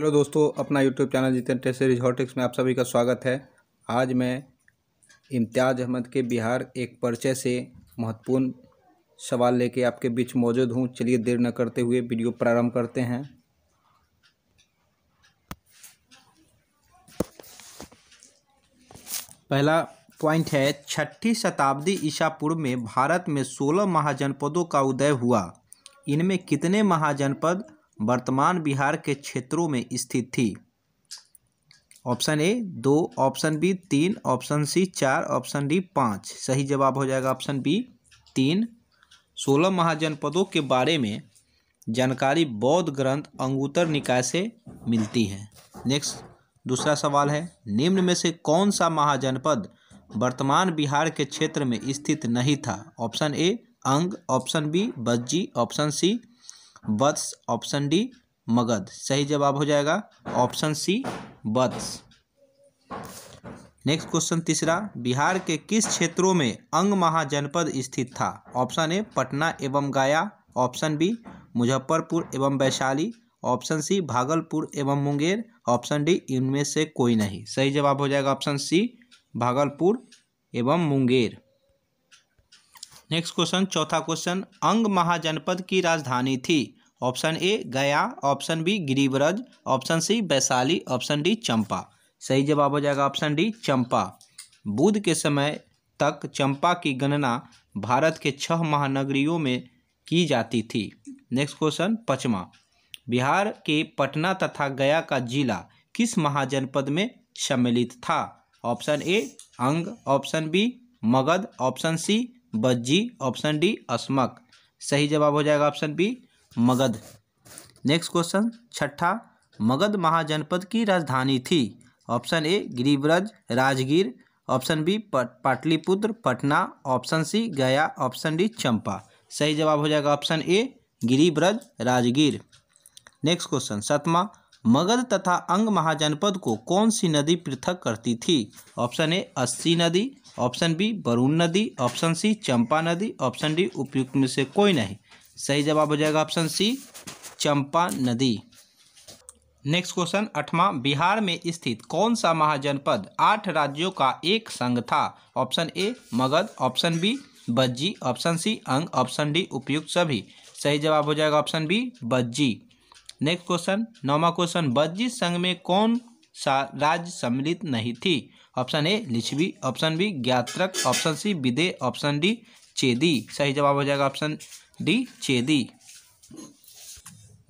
hello दोस्तों अपना YouTube channel जितने टेस्ट सीरीज में आप सभी का स्वागत है आज मैं इम्तियाज़ अहमद के बिहार एक पर्चे से महत्वपूर्ण सवाल लेके आपके बीच मौजूद हूँ चलिए देर न करते हुए वीडियो प्रारंभ करते हैं पहला पॉइंट है छठी शताब्दी ईसा पूर्व में भारत में सोलह महाजनपदों का उदय हुआ इनमें कितने महाजनपद वर्तमान बिहार के क्षेत्रों में स्थित थी ऑप्शन ए दो ऑप्शन बी तीन ऑप्शन सी चार ऑप्शन डी पाँच सही जवाब हो जाएगा ऑप्शन बी तीन सोलह महाजनपदों के बारे में जानकारी बौद्ध ग्रंथ अंगुतर निकाय से मिलती है नेक्स्ट दूसरा सवाल है निम्न में से कौन सा महाजनपद वर्तमान बिहार के क्षेत्र में स्थित नहीं था option A Anga option B Vajji option C Vatsa option D Magadha सही जवाब हो जाएगा option C Vatsa next question तीसरा बिहार के किस क्षेत्रों में अंग महाजनपद स्थित था ऑप्शन ए पटना एवं गया ऑप्शन बी मुजफ्फरपुर एवं वैशाली ऑप्शन सी भागलपुर एवं मुंगेर ऑप्शन डी इनमें से कोई नहीं सही जवाब हो जाएगा ऑप्शन सी भागलपुर एवं मुंगेर नेक्स्ट क्वेश्चन चौथा क्वेश्चन अंग महाजनपद की राजधानी थी option A Gaya option B Girivraj option C Vaishali option D Champa सही जवाब हो जाएगा ऑप्शन डी चंपा बुद्ध के समय तक चंपा की गणना भारत के छह महानगरियों में की जाती थी नेक्स्ट क्वेश्चन पचवा बिहार के पटना तथा गया का जिला किस महाजनपद में सम्मिलित था option A Anga option B Magadha option C Vajji option D Ashmaka सही जवाब हो जाएगा option B Magadha next question छठा मगध महाजनपद की राजधानी थी option A Girivraj Rajgir option B Pataliputra Patna option C Gaya option D Champa सही जवाब हो जाएगा option A Girivraj Rajgir next question सतमा मगध तथा अंग महाजनपद को कौन सी नदी पृथक करती थी ऑप्शन ए अस्सी नदी ऑप्शन बी वरुण नदी ऑप्शन सी चंपा नदी ऑप्शन डी उपयुक्त में से कोई नहीं सही जवाब हो जाएगा ऑप्शन सी चंपा नदी नेक्स्ट क्वेश्चन अठवा बिहार में स्थित कौन सा महाजनपद आठ राज्यों का एक संघ था option A Magadha option B Vajji option C Anga option D उपयुक्त सभी सही जवाब हो जाएगा option B Vajji next question नौवा क्वेश्चन बज्जी संघ में कौन सा राज्य सम्मिलित नहीं थी option A Lichchhavi option B Jnatrika option C Videha option D Chedi सही जवाब हो जाएगा option D Chedi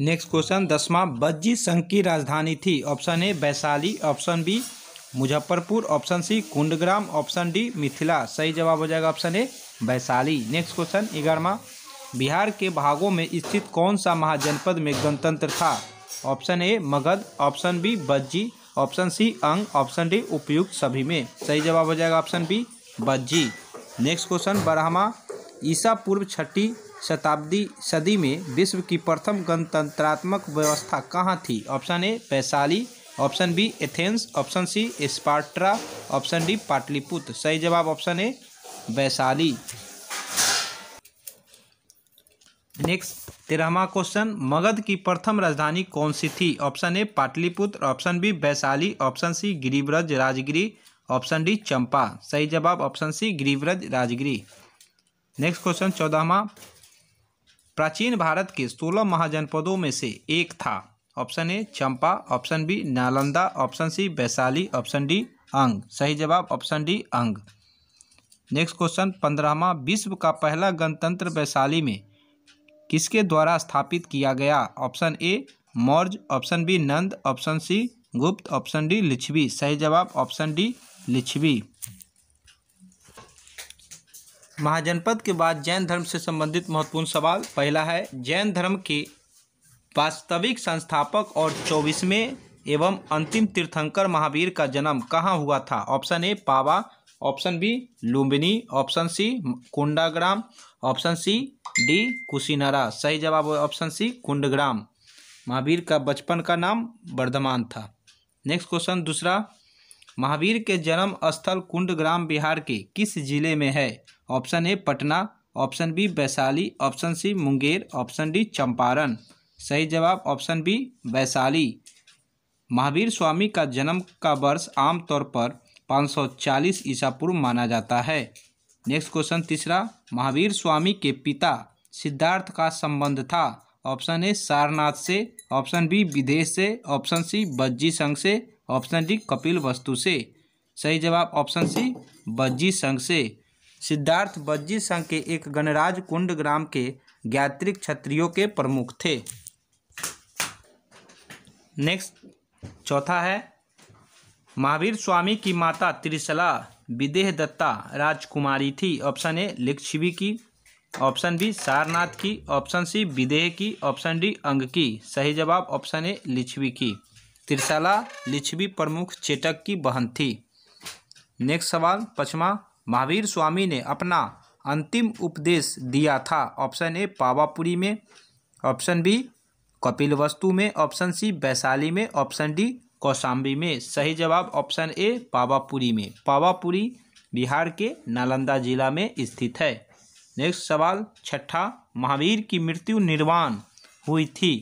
next question दसवां बज्जी संघ की राजधानी थी option A Vaishali option B Muzaffarpur option C Kundagram option D Mithila सही जवाब हो जाएगा option A Vaishali next question ग्यारहवा बिहार के भागों में स्थित कौन सा महाजनपद में गणतंत्र था option A Magadha option B Vajji option C Anga option D उपयुक्त सभी में सही जवाब हो जाएगा option B Vajji next question बारहवा ईसा पूर्व छठी शताब्दी सदी में विश्व की प्रथम गणतंत्रात्मक व्यवस्था कहाँ थी option A Vaishali option B Athens option C Sparta option D Pataliputra सही जवाब ऑप्शन ए वैशाली नेक्स्ट तेरहवा क्वेश्चन मगध की प्रथम राजधानी कौन सी थी option A Pataliputra option B Vaishali option C Girivraj Rajgiri option D Champa सही जवाब option C Girivraj Rajgiri next question चौदहवा प्राचीन भारत के सोलह महाजनपदों में से एक था option A Champa option B Nalanda option C Vaishali option D Anga सही जवाब option D Anga next question पंद्रहवा विश्व का पहला गणतंत्र वैशाली में किसके द्वारा स्थापित किया गया option A Maurya option B Nanda option C Gupta option D Licchavi सही जवाब ऑप्शन डी लिच्छवी महाजनपद के बाद जैन धर्म से संबंधित महत्वपूर्ण सवाल पहला है जैन धर्म के वास्तविक संस्थापक और चौबीसवें एवं अंतिम तीर्थंकर महावीर का जन्म कहाँ हुआ था option A Pava option B Lumbini option C Kundagram option C D Kushinara सही जवाब ऑप्शन सी कुंडग्राम महावीर का बचपन का नाम वर्धमान था नेक्स्ट क्वेश्चन दूसरा महावीर के जन्म स्थल कुंडग्राम बिहार के किस जिले में है option A Patna option B Vaishali option C Munger option D Champaran सही जवाब ऑप्शन बी वैशाली महावीर स्वामी का जन्म का वर्ष आमतौर पर 540 ईसा पूर्व माना जाता है नेक्स्ट क्वेश्चन तीसरा महावीर स्वामी के पिता सिद्धार्थ का संबंध था ऑप्शन ए सारनाथ से ऑप्शन बी विदेश से ऑप्शन सी बज्जी संघ से ऑप्शन डी कपिल वस्तु से सही जवाब ऑप्शन सी बज्जी संघ से सिद्धार्थ बज्जी संघ के एक गणराज कुंड ग्राम के गायत्रिक क्षत्रियों के प्रमुख थे नेक्स्ट चौथा है महावीर स्वामी की माता त्रिशला विदेह दत्ता राजकुमारी थी ऑप्शन ए लिच्छवी की ऑप्शन बी सारनाथ की ऑप्शन सी विदेह की ऑप्शन डी अंग की सही जवाब ऑप्शन ए लिच्छवी की त्रिशला लिच्छवी प्रमुख चेटक की बहन थी नेक्स्ट सवाल पचमा महावीर स्वामी ने अपना अंतिम उपदेश दिया था ऑप्शन ए पावापुरी में ऑप्शन बी कपिल वस्तु में ऑप्शन सी वैशाली में ऑप्शन डी कौशाम्बी में सही जवाब ऑप्शन ए पावापुरी में पावापुरी बिहार के नालंदा जिला में स्थित है नेक्स्ट सवाल छठा महावीर की मृत्यु निर्वाण हुई थी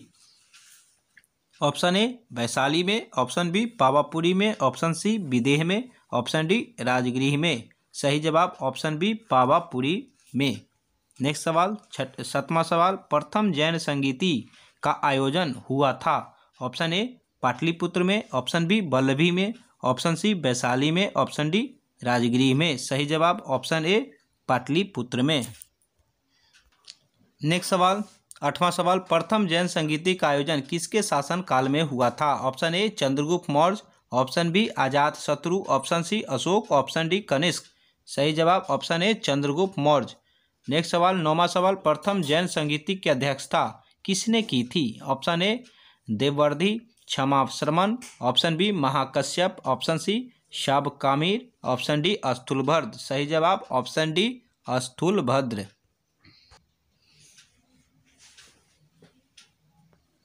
ऑप्शन ए वैशाली में ऑप्शन बी पावापुरी में ऑप्शन सी विदेह में ऑप्शन डी राजगृह में सही जवाब ऑप्शन बी पावापुरी में नेक्स्ट सवाल छठ सतवा सवाल प्रथम जैन संगीति का आयोजन हुआ था ऑप्शन ए पाटलिपुत्र में ऑप्शन बी बल्लभी में ऑप्शन सी वैशाली में ऑप्शन डी राजगृह में सही जवाब ऑप्शन ए पाटलिपुत्र में नेक्स्ट सवाल आठवां सवाल प्रथम जैन संगीति का आयोजन किसके शासन काल में हुआ था option A Chandragupta Maurya option B Ajatashatru option C Ashoka option D Kanishka सही जवाब option A Chandragupta Maurya next सवाल नौवा सवाल प्रथम जैन संगीतिक की अध्यक्षता किसने की थी ऑप्शन ए Devardhi Kshamashramana option B Mahakashyap option C शब कामिर ऑप्शन डी अस्थुलभद्र सही जवाब ऑप्शन डी अस्थुलभद्र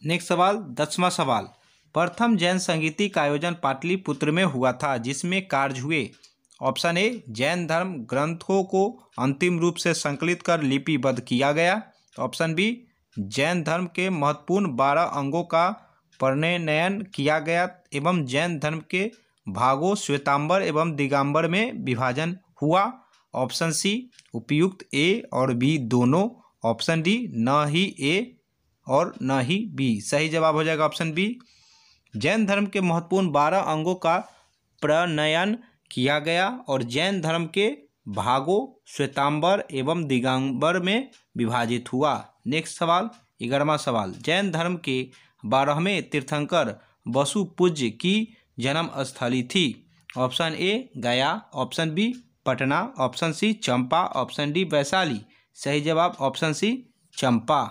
नेक्स्ट सवाल दसवां सवाल प्रथम जैन संगीति का आयोजन पाटलिपुत्र में हुआ था जिसमें कार्य हुए ऑप्शन ए जैन धर्म ग्रंथों को अंतिम रूप से संकलित कर लिपिबद्ध किया गया ऑप्शन बी जैन धर्म के महत्वपूर्ण बारह अंगों का प्रणयन किया गया एवं जैन धर्म के भागों श्वेतांबर एवं दिगंबर में विभाजन हुआ ऑप्शन सी उपयुक्त ए और बी दोनों ऑप्शन डी न ही ए और न ही बी सही जवाब हो जाएगा ऑप्शन बी जैन धर्म के महत्वपूर्ण बारह अंगों का प्रणयन किया गया और जैन धर्म के भागों श्वेतांबर एवं दिगंबर में विभाजित हुआ नेक्स्ट सवाल ग्यारहवा सवाल जैन धर्म के बारहवें तीर्थंकर वसुपूज्य की जन्म स्थली थी option A Gaya option B Patna option C Champa option D Vaishali सही जवाब ऑप्शन सी चंपा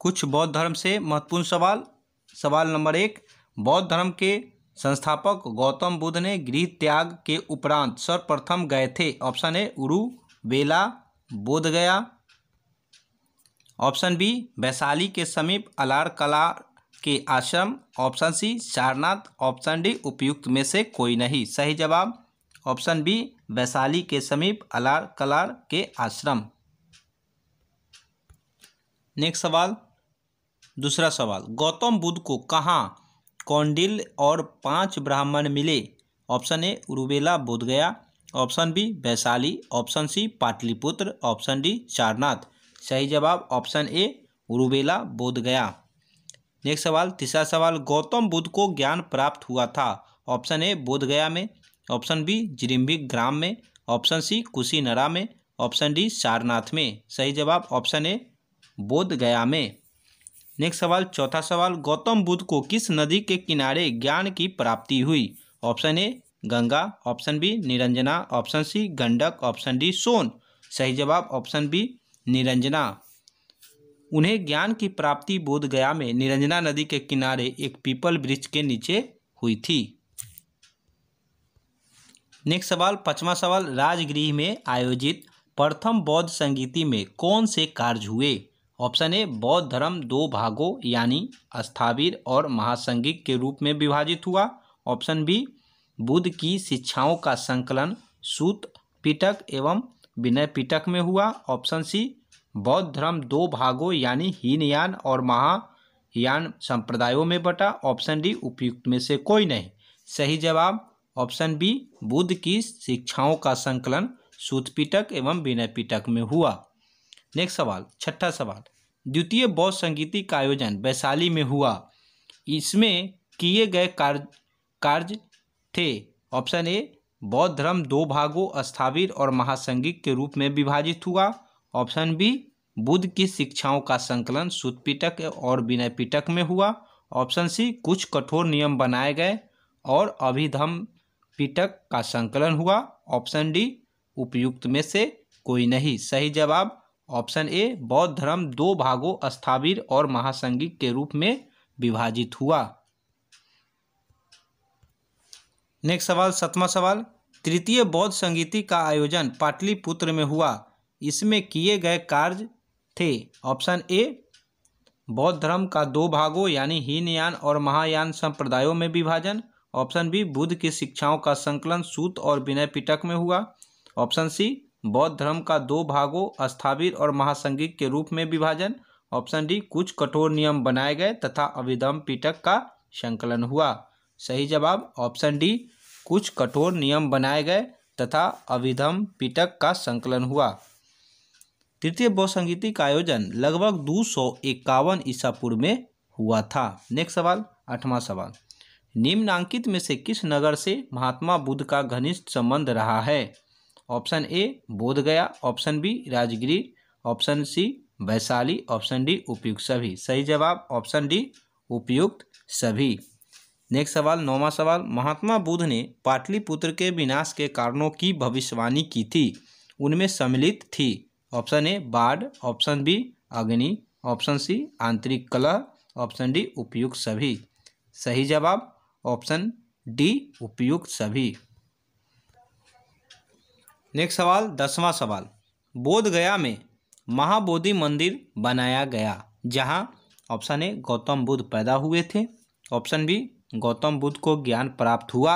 कुछ बौद्ध धर्म से महत्वपूर्ण सवाल सवाल नंबर एक बौद्ध धर्म के संस्थापक गौतम बुद्ध ने गृह त्याग के उपरांत सर्वप्रथम गए थे ऑप्शन ए उरु बेला बोधगया ऑप्शन बी वैशाली के समीप अलार कला के आश्रम option C Sarnath option D उपयुक्त में से कोई नहीं सही जवाब ऑप्शन बी वैशाली के समीप अलार कलार के आश्रम नेक्स्ट सवाल दूसरा सवाल गौतम बुद्ध को कहाँ कौंडिल और पांच ब्राह्मण मिले option A Uruvela Bodhgaya option B Vaishali option C Pataliputra option D Sarnath सही जवाब option A Uruvela Bodhgaya next सवाल तीसरा सवाल गौतम बुद्ध को ज्ञान प्राप्त हुआ था ऑप्शन ए बोधगया में ऑप्शन बी जिरिम्बिक ग्राम में ऑप्शन सी कुशीनरा में ऑप्शन डी सारनाथ में सही जवाब ऑप्शन ए बोधगया में नेक्स्ट सवाल चौथा सवाल गौतम बुद्ध को किस नदी के किनारे ज्ञान की प्राप्ति हुई option A Ganga option B Niranjana option C Gandak option D Son सही जवाब ऑप्शन बी निरंजना उन्हें ज्ञान की प्राप्ति बोधगया में निरंजना नदी के किनारे एक पीपल ब्रिज के नीचे हुई थी नेक्स्ट सवाल पांचवा सवाल राजगृह में आयोजित प्रथम बौद्ध संगीति में कौन से कार्य हुए ऑप्शन ए बौद्ध धर्म दो भागों यानी अस्थावीर और महासंगिक के रूप में विभाजित हुआ ऑप्शन बी बुद्ध की शिक्षाओं का संकलन सूत पिटक एवं विनय पिटक में हुआ ऑप्शन सी बौद्ध धर्म दो भागों यानी हीनयान और महायान संप्रदायों में बटा ऑप्शन डी उपयुक्त में से कोई नहीं सही जवाब ऑप्शन बी बुद्ध की शिक्षाओं का संकलन सूत पिटक एवं विनय पिटक में हुआ नेक्स्ट सवाल छठा सवाल द्वितीय बौद्ध संगीति का आयोजन वैशाली में हुआ इसमें किए गए कार्य कार्य थे ऑप्शन ए बौद्ध धर्म दो भागों स्थावीर और महासंगिक के रूप में विभाजित हुआ ऑप्शन बी बुद्ध की शिक्षाओं का संकलन सुत और विनय पिटक में हुआ ऑप्शन सी कुछ कठोर नियम बनाए गए और अभिधम पिटक का संकलन हुआ ऑप्शन डी उपयुक्त में से कोई नहीं सही जवाब ऑप्शन ए बौद्ध धर्म दो भागों अस्थावीर और महासंगिक के रूप में विभाजित हुआ नेक्स्ट सवाल सतवा सवाल तृतीय बौद्ध संगीति का आयोजन पाटलिपुत्र में हुआ इसमें किए गए कार्य थे ऑप्शन ए बौद्ध धर्म का दो भागों यानी हीनयान और महायान संप्रदायों में विभाजन ऑप्शन बी बुद्ध की शिक्षाओं का संकलन सूत और विनय पिटक में हुआ ऑप्शन सी बौद्ध धर्म का दो भागों अस्थावीर और महासंगिक के रूप में विभाजन ऑप्शन डी कुछ कठोर नियम बनाए गए तथा अभिधम पीटक का संकलन हुआ सही जवाब ऑप्शन डी कुछ कठोर नियम बनाए गए तथा अभिधम पीटक का संकलन हुआ तृतीय बहुसंगीति का आयोजन लगभग दो सौ इक्यावन ईसा पूर्व में हुआ था नेक्स्ट सवाल आठवां सवाल निम्नांकित में से किस नगर से महात्मा बुद्ध का घनिष्ठ संबंध रहा है option A Bodh Gaya option B Rajgiri option C Vaishali option D उपयुक्त सभी सही जवाब ऑप्शन डी उपयुक्त सभी नेक्स्ट सवाल नौवा सवाल महात्मा बुद्ध ने पाटलिपुत्र के विनाश के कारणों की भविष्यवाणी की थी उनमें सम्मिलित थी ऑप्शन ए बाढ़ ऑप्शन बी अग्नि ऑप्शन सी आंतरिक कला ऑप्शन डी उपयुक्त सभी सही जवाब ऑप्शन डी उपयुक्त सभी नेक्स्ट सवाल दसवां सवाल बोध गया में महाबोधि मंदिर बनाया गया जहाँ ऑप्शन ए गौतम बुद्ध पैदा हुए थे ऑप्शन बी गौतम बुद्ध को ज्ञान प्राप्त हुआ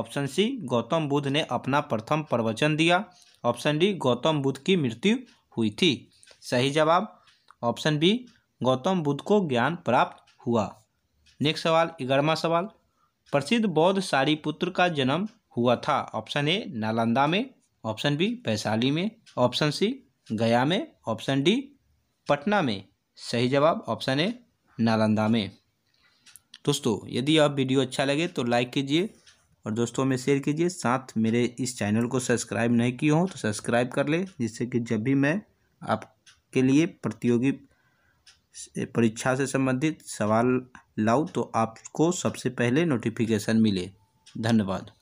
ऑप्शन सी गौतम बुद्ध ने अपना प्रथम प्रवचन दिया ऑप्शन डी गौतम बुद्ध की मृत्यु हुई थी सही जवाब ऑप्शन बी गौतम बुद्ध को ज्ञान प्राप्त हुआ नेक्स्ट सवाल ग्यारहवा सवाल प्रसिद्ध बौद्ध पुत्र का जन्म हुआ था ऑप्शन ए नालंदा में ऑप्शन बी वैशाली में ऑप्शन सी गया में ऑप्शन डी पटना में सही जवाब ऑप्शन ए नालंदा में दोस्तों यदि आप वीडियो अच्छा लगे तो लाइक कीजिए और दोस्तों में शेयर कीजिए साथ मेरे इस चैनल को सब्सक्राइब नहीं किए हो तो सब्सक्राइब कर ले जिससे कि जब भी मैं आपके लिए प्रतियोगी परीक्षा से संबंधित सवाल लाऊं तो आपको सबसे पहले नोटिफिकेशन मिले धन्यवाद